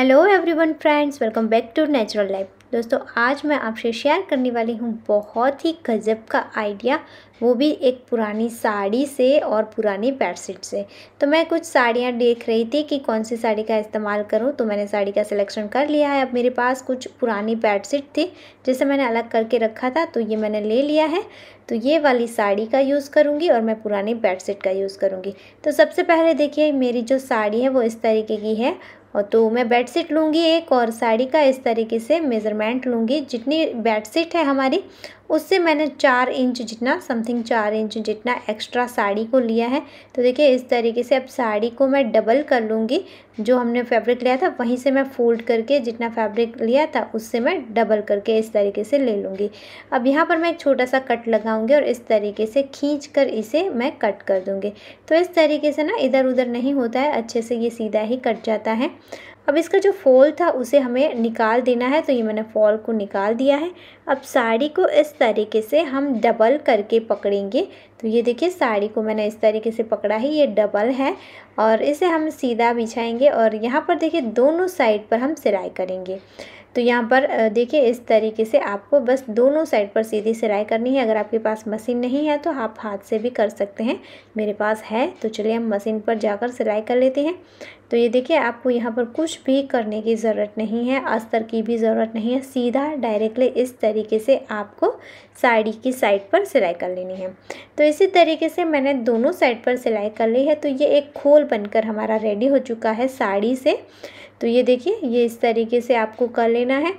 hello everyone friends welcome back to natural life दोस्तों आज मैं आपसे शेयर करने वाली हूँ बहुत ही गजब का आइडिया वो भी एक पुरानी साड़ी से और पुरानी बेडशीट से तो मैं कुछ साड़ियाँ देख रही थी कि कौन सी साड़ी का इस्तेमाल करूँ तो मैंने साड़ी का सिलेक्शन कर लिया है अब मेरे पास कुछ पुरानी बेडशीट थी जिसे मैंने अलग करके रखा था तो ये मैंने ले लिया है तो ये वाली साड़ी का यूज़ करूँगी और मैं पुरानी बेडशीट का यूज़ करूँगी तो सबसे पहले देखिए मेरी जो साड़ी है वो इस तरीके की है और तो मैं बेडशीट लूँगी एक और साड़ी का इस तरीके से मेज़रमेंट लूँगी जितनी बेडशीट है हमारी उससे मैंने चार इंच जितना समथिंग चार इंच जितना एक्स्ट्रा साड़ी को लिया है तो देखिए इस तरीके से अब साड़ी को मैं डबल कर लूँगी जो हमने फैब्रिक लिया था वहीं से मैं फोल्ड करके जितना फैब्रिक लिया था उससे मैं डबल करके इस तरीके से ले लूँगी अब यहाँ पर मैं एक छोटा सा कट लगाऊँगी और इस तरीके से खींच कर इसे मैं कट कर दूँगी तो इस तरीके से ना इधर उधर नहीं होता है अच्छे से ये सीधा ही कट जाता है अब इसका जो फॉल था उसे हमें निकाल देना है तो ये मैंने फॉल को निकाल दिया है अब साड़ी को इस तरीके से हम डबल करके पकड़ेंगे तो ये देखिए साड़ी को मैंने इस तरीके से पकड़ा है ये डबल है और इसे हम सीधा बिछाएंगे और यहाँ पर देखिए दोनों साइड पर हम सिलाई करेंगे तो यहाँ पर देखिए इस तरीके से आपको बस दोनों साइड पर सीधी सिलाई करनी है अगर आपके पास मशीन नहीं है तो आप हाथ से भी कर सकते हैं मेरे पास है तो चलिए हम मशीन पर जाकर सिलाई कर लेते हैं तो ये देखिए आपको यहाँ पर कुछ भी करने की ज़रूरत नहीं है अस्तर की भी ज़रूरत नहीं है सीधा डायरेक्टली इस तरीके से आपको साड़ी की साइड पर सिलाई कर लेनी है तो इसी तरीके से मैंने दोनों साइड पर सिलाई कर ली है तो ये एक खोल बनकर हमारा रेडी हो चुका है साड़ी से तो ये देखिए ये इस तरीके से आपको कर लेना लेना है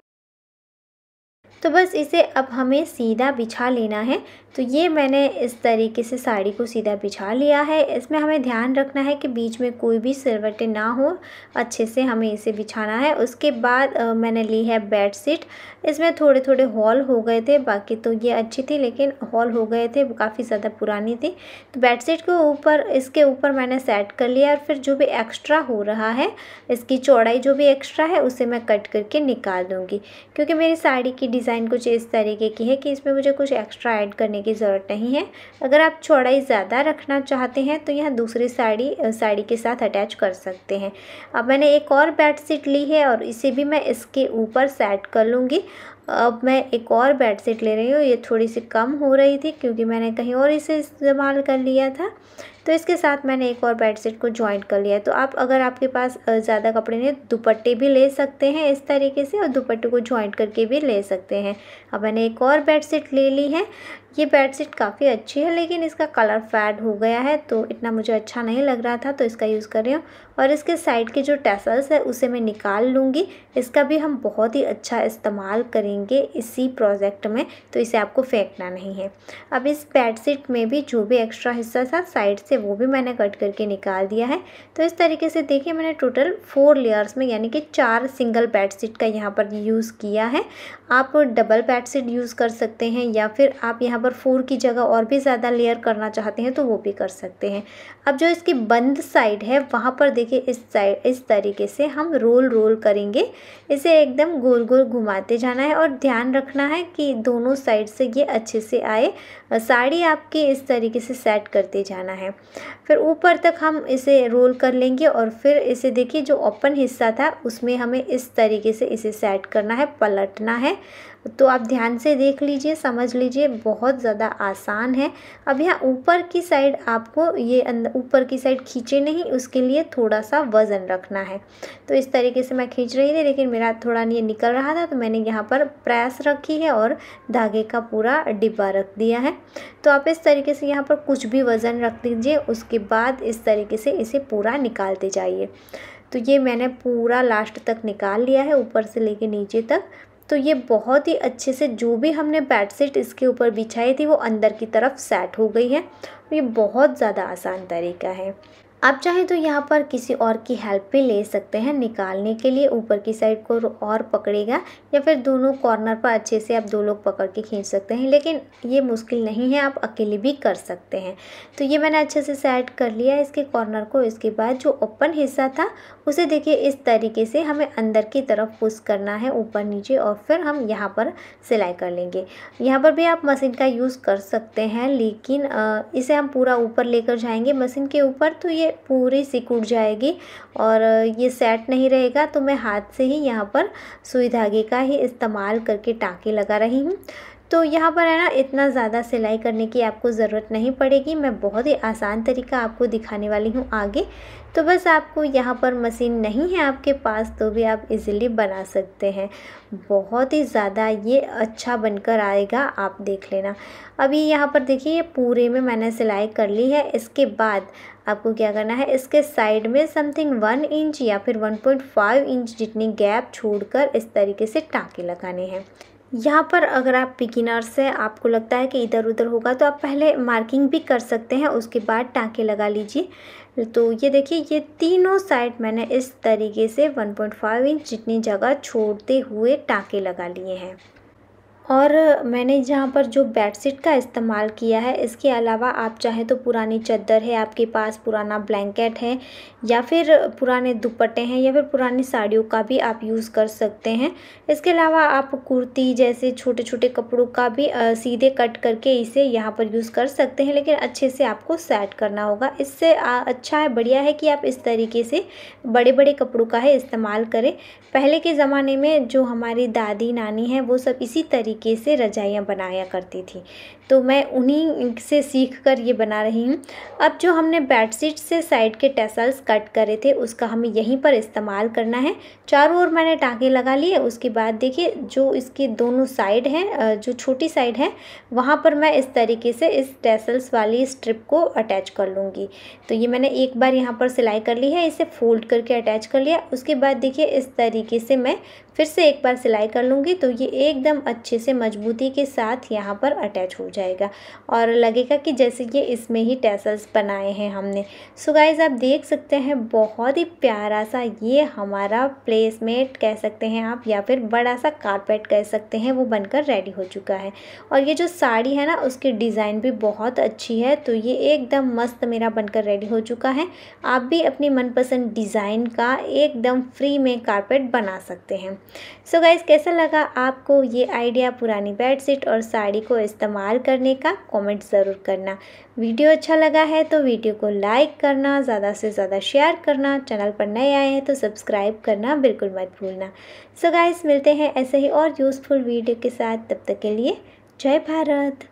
तो बस इसे अब हमें सीधा बिछा लेना है तो ये मैंने इस तरीके से साड़ी को सीधा बिछा लिया है इसमें हमें ध्यान रखना है कि बीच में कोई भी सिलवटें ना हो अच्छे से हमें इसे बिछाना है उसके बाद आ, मैंने ली है बेड शीट इसमें थोड़े थोड़े हॉल हो गए थे बाकी तो ये अच्छी थी लेकिन हॉल हो गए थे काफ़ी ज़्यादा पुरानी थी तो बेड शीट के ऊपर इसके ऊपर मैंने सेट कर लिया और फिर जो भी एक्स्ट्रा हो रहा है इसकी चौड़ाई जो भी एक्स्ट्रा है उसे मैं कट करके निकाल दूँगी क्योंकि मेरी साड़ी की डिज़ाइन कुछ इस तरीके की है कि इसमें मुझे कुछ एक्स्ट्रा ऐड करने की ज़रूरत नहीं है अगर आप चौड़ाई ज़्यादा रखना चाहते हैं तो यहाँ दूसरी साड़ी साड़ी के साथ अटैच कर सकते हैं अब मैंने एक और बेड ली है और इसे भी मैं इसके ऊपर सेट कर लूँगी अब मैं एक और बेड शीट ले रही हूँ ये थोड़ी सी कम हो रही थी क्योंकि मैंने कहीं और इसे इस्तेमाल कर लिया था तो इसके साथ मैंने एक और बेड शीट को ज्वाइंट कर लिया तो आप अगर आपके पास ज़्यादा कपड़े नहीं दुपट्टे भी ले सकते हैं इस तरीके से और दुपट्टे को ज्वाइंट करके भी ले सकते हैं अब मैंने एक और बेड शीट ले ली है ये बेड शीट काफ़ी अच्छी है लेकिन इसका कलर फैड हो गया है तो इतना मुझे अच्छा नहीं लग रहा था तो इसका यूज़ कर रही हूँ और इसके साइड के जो टेसल्स है उसे मैं निकाल लूँगी इसका भी हम बहुत ही अच्छा इस्तेमाल करेंगे करेंगे इसी प्रोजेक्ट में तो इसे आपको फेंकना नहीं है अब इस बेडशीट में भी जो भी एक्स्ट्रा हिस्सा था साइड से वो भी मैंने कट करके निकाल दिया है तो इस तरीके से देखिए मैंने टोटल फोर लेयर्स में यानी कि चार सिंगल बेडशीट का यहाँ पर यूज़ किया है आप डबल बेडशीट यूज़ कर सकते हैं या फिर आप यहाँ पर फोर की जगह और भी ज़्यादा लेयर करना चाहते हैं तो वो भी कर सकते हैं अब जो इसकी बंद साइड है वहाँ पर देखिए इस साइड इस तरीके से हम रोल रोल करेंगे इसे एकदम गोल गोल घुमाते जाना है और और ध्यान रखना है कि दोनों साइड से ये अच्छे से आए साड़ी आपकी इस तरीके से सेट करते जाना है फिर ऊपर तक हम इसे रोल कर लेंगे और फिर इसे देखिए जो ओपन हिस्सा था उसमें हमें इस तरीके से इसे सेट करना है पलटना है तो आप ध्यान से देख लीजिए समझ लीजिए बहुत ज़्यादा आसान है अब यहाँ ऊपर की साइड आपको ये अं, ऊपर की साइड खींचे नहीं उसके लिए थोड़ा सा वज़न रखना है तो इस तरीके से मैं खींच रही थी लेकिन मेरा थोड़ा ये निकल रहा था तो मैंने यहाँ पर प्रेस रखी है और धागे का पूरा डिब्बा रख दिया है तो आप इस तरीके से यहाँ पर कुछ भी वज़न रख दीजिए उसके बाद इस तरीके से इसे पूरा निकालते जाइए तो ये मैंने पूरा लास्ट तक निकाल लिया है ऊपर से लेके नीचे तक तो ये बहुत ही अच्छे से जो भी हमने बेड सीट इसके ऊपर बिछाई थी वो अंदर की तरफ सेट हो गई है ये बहुत ज़्यादा आसान तरीका है आप चाहे तो यहाँ पर किसी और की हेल्प भी ले सकते हैं निकालने के लिए ऊपर की साइड को और पकड़ेगा या फिर दोनों कॉर्नर पर अच्छे से आप दो लोग पकड़ के खींच सकते हैं लेकिन ये मुश्किल नहीं है आप अकेले भी कर सकते हैं तो ये मैंने अच्छे से सेट कर लिया इसके कॉर्नर को इसके बाद जो ओपन हिस्सा था उसे देखिए इस तरीके से हमें अंदर की तरफ पुस्ट करना है ऊपर नीचे और फिर हम यहाँ पर सिलाई कर लेंगे यहाँ पर भी आप मशीन का यूज़ कर सकते हैं लेकिन इसे हम पूरा ऊपर लेकर जाएंगे मशीन के ऊपर तो ये पूरी सिकुड़ जाएगी और ये सेट नहीं रहेगा तो मैं हाथ से ही यहाँ पर सुई धागे का ही इस्तेमाल करके टाँके लगा रही हूँ तो यहाँ पर है ना इतना ज़्यादा सिलाई करने की आपको ज़रूरत नहीं पड़ेगी मैं बहुत ही आसान तरीका आपको दिखाने वाली हूँ आगे तो बस आपको यहाँ पर मशीन नहीं है आपके पास तो भी आप इजीली बना सकते हैं बहुत ही ज़्यादा ये अच्छा बनकर आएगा आप देख लेना अभी यहाँ पर देखिए ये पूरे में मैंने सिलाई कर ली है इसके बाद आपको क्या करना है इसके साइड में समथिंग वन इंच या फिर वन पॉइंट फाइव इंच जितनी गैप छोड़कर इस तरीके से टाँके लगाने हैं यहाँ पर अगर आप बिगिनर्स हैं आपको लगता है कि इधर उधर होगा तो आप पहले मार्किंग भी कर सकते हैं उसके बाद टाँके लगा लीजिए तो ये देखिए ये तीनों साइड मैंने इस तरीके से 1.5 इंच जितनी जगह छोड़ते हुए टाँके लगा लिए हैं और मैंने जहाँ पर जो बेडशीट का इस्तेमाल किया है इसके अलावा आप चाहे तो पुरानी चद्दर है आपके पास पुराना ब्लैंकेट है या फिर पुराने दुपट्टे हैं या फिर पुरानी साड़ियों का भी आप यूज़ कर सकते हैं इसके अलावा आप कुर्ती जैसे छोटे छोटे कपड़ों का भी सीधे कट करके इसे यहाँ पर यूज़ कर सकते हैं लेकिन अच्छे से आपको सेट करना होगा इससे अच्छा है बढ़िया है कि आप इस तरीके से बड़े बड़े कपड़ों का है इस्तेमाल करें पहले के ज़माने में जो हमारी दादी नानी है वो सब इसी तरीके तरीके से रजाइयाँ बनाया करती थी तो मैं उन्हीं से सीख कर ये बना रही हूँ अब जो हमने बेडशीट से साइड के टेसल्स कट करे थे उसका हमें यहीं पर इस्तेमाल करना है चारों ओर मैंने टाँगे लगा लिए उसके बाद देखिए जो इसके दोनों साइड हैं जो छोटी साइड है वहाँ पर मैं इस तरीके से इस टेसल्स वाली स्ट्रिप को अटैच कर लूँगी तो ये मैंने एक बार यहाँ पर सिलाई कर ली है इसे फोल्ड करके अटैच कर लिया उसके बाद देखिए इस तरीके से मैं फिर से एक बार सिलाई कर लूँगी तो ये एकदम अच्छे से से मजबूती के साथ यहाँ पर अटैच हो जाएगा और लगेगा कि जैसे ये इसमें ही टेसल्स बनाए हैं हमने सो गाइज़ आप देख सकते हैं बहुत ही प्यारा सा ये हमारा प्लेसमेंट कह सकते हैं आप या फिर बड़ा सा कारपेट कह सकते हैं वो बनकर रेडी हो चुका है और ये जो साड़ी है ना उसकी डिज़ाइन भी बहुत अच्छी है तो ये एकदम मस्त मेरा बनकर रेडी हो चुका है आप भी अपनी मनपसंद डिज़ाइन का एकदम फ्री में कारपेट बना सकते हैं सो so गाइज़ कैसा लगा आपको ये आइडिया पुरानी बेडशीट और साड़ी को इस्तेमाल करने का कमेंट ज़रूर करना वीडियो अच्छा लगा है तो वीडियो को लाइक करना ज़्यादा से ज़्यादा शेयर करना चैनल पर नए आए हैं तो सब्सक्राइब करना बिल्कुल मत भूलना सो गाइस मिलते हैं ऐसे ही और यूज़फुल वीडियो के साथ तब तक के लिए जय भारत